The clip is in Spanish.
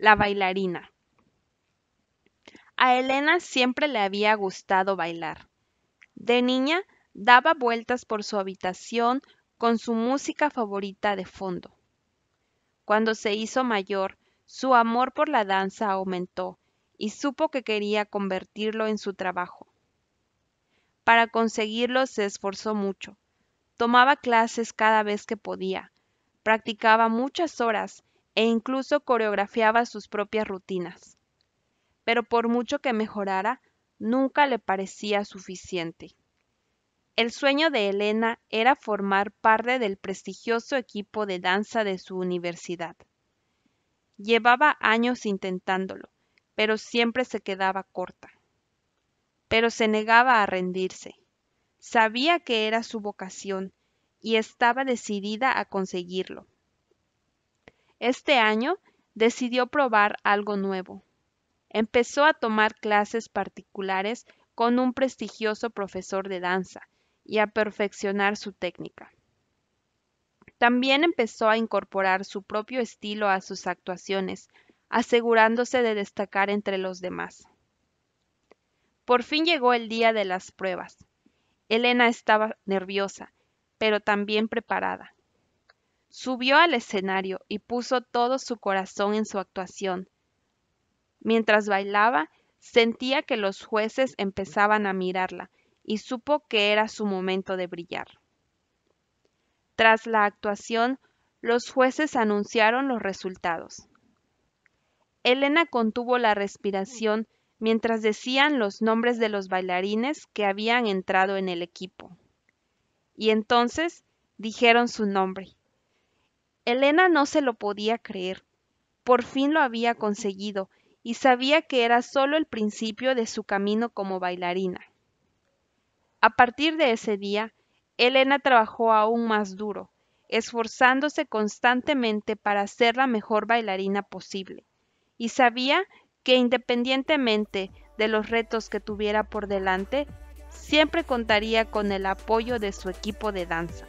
la bailarina. A Elena siempre le había gustado bailar. De niña daba vueltas por su habitación con su música favorita de fondo. Cuando se hizo mayor, su amor por la danza aumentó y supo que quería convertirlo en su trabajo. Para conseguirlo se esforzó mucho. Tomaba clases cada vez que podía. Practicaba muchas horas e incluso coreografiaba sus propias rutinas. Pero por mucho que mejorara, nunca le parecía suficiente. El sueño de Elena era formar parte del prestigioso equipo de danza de su universidad. Llevaba años intentándolo, pero siempre se quedaba corta. Pero se negaba a rendirse. Sabía que era su vocación y estaba decidida a conseguirlo. Este año decidió probar algo nuevo. Empezó a tomar clases particulares con un prestigioso profesor de danza y a perfeccionar su técnica. También empezó a incorporar su propio estilo a sus actuaciones, asegurándose de destacar entre los demás. Por fin llegó el día de las pruebas. Elena estaba nerviosa, pero también preparada. Subió al escenario y puso todo su corazón en su actuación. Mientras bailaba, sentía que los jueces empezaban a mirarla y supo que era su momento de brillar. Tras la actuación, los jueces anunciaron los resultados. Elena contuvo la respiración mientras decían los nombres de los bailarines que habían entrado en el equipo. Y entonces dijeron su nombre. Elena no se lo podía creer. Por fin lo había conseguido y sabía que era solo el principio de su camino como bailarina. A partir de ese día, Elena trabajó aún más duro, esforzándose constantemente para ser la mejor bailarina posible, y sabía que independientemente de los retos que tuviera por delante, siempre contaría con el apoyo de su equipo de danza.